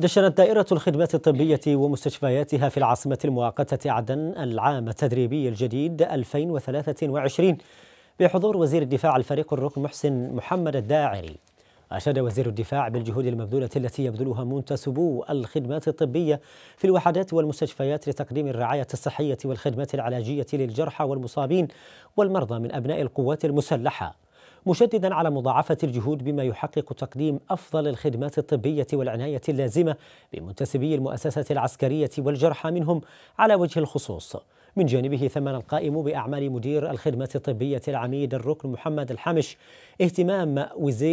دشنت دائرة الخدمات الطبية ومستشفياتها في العاصمة المؤقتة عدن العام التدريبي الجديد 2023 بحضور وزير الدفاع الفريق الركن محسن محمد الداعري أشاد وزير الدفاع بالجهود المبذولة التي يبذلها منتسبو الخدمات الطبية في الوحدات والمستشفيات لتقديم الرعاية الصحية والخدمات العلاجية للجرحى والمصابين والمرضى من أبناء القوات المسلحة مشددا على مضاعفة الجهود بما يحقق تقديم أفضل الخدمات الطبية والعناية اللازمة لمنتسبي المؤسسة العسكرية والجرحى منهم على وجه الخصوص من جانبه ثمن القائم بأعمال مدير الخدمة الطبية العميد الركن محمد الحمش اهتمام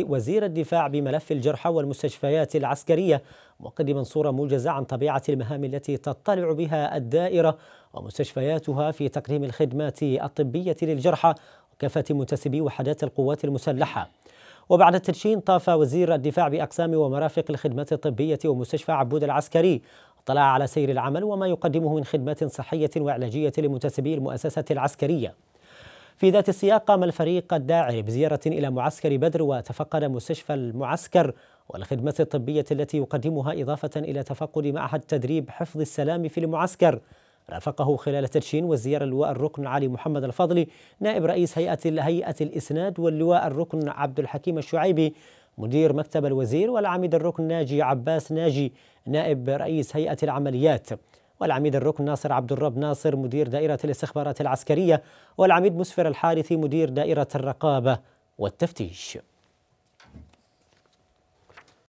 وزير الدفاع بملف الجرحى والمستشفيات العسكرية مقدما صورة موجزة عن طبيعة المهام التي تطلع بها الدائرة ومستشفياتها في تقديم الخدمات الطبية للجرحى كافة منتسبي وحدات القوات المسلحة وبعد التدشين طاف وزير الدفاع بأقسام ومرافق الخدمات الطبية ومستشفى عبود العسكري اطلع على سير العمل وما يقدمه من خدمات صحية وعلاجية لمنتسبي المؤسسة العسكرية في ذات السياق قام الفريق الداعي بزيارة إلى معسكر بدر وتفقد مستشفى المعسكر والخدمات الطبية التي يقدمها إضافة إلى تفقد معهد تدريب حفظ السلام في المعسكر رافقه خلال تدشين والزيارة اللواء الركن علي محمد الفضلي نائب رئيس هيئة هيئة الإسناد واللواء الركن عبد الحكيم الشعيبي مدير مكتب الوزير والعميد الركن ناجي عباس ناجي نائب رئيس هيئة العمليات والعميد الركن ناصر عبد الرب ناصر مدير دائرة الاستخبارات العسكرية والعميد مسفر الحارثي مدير دائرة الرقابة والتفتيش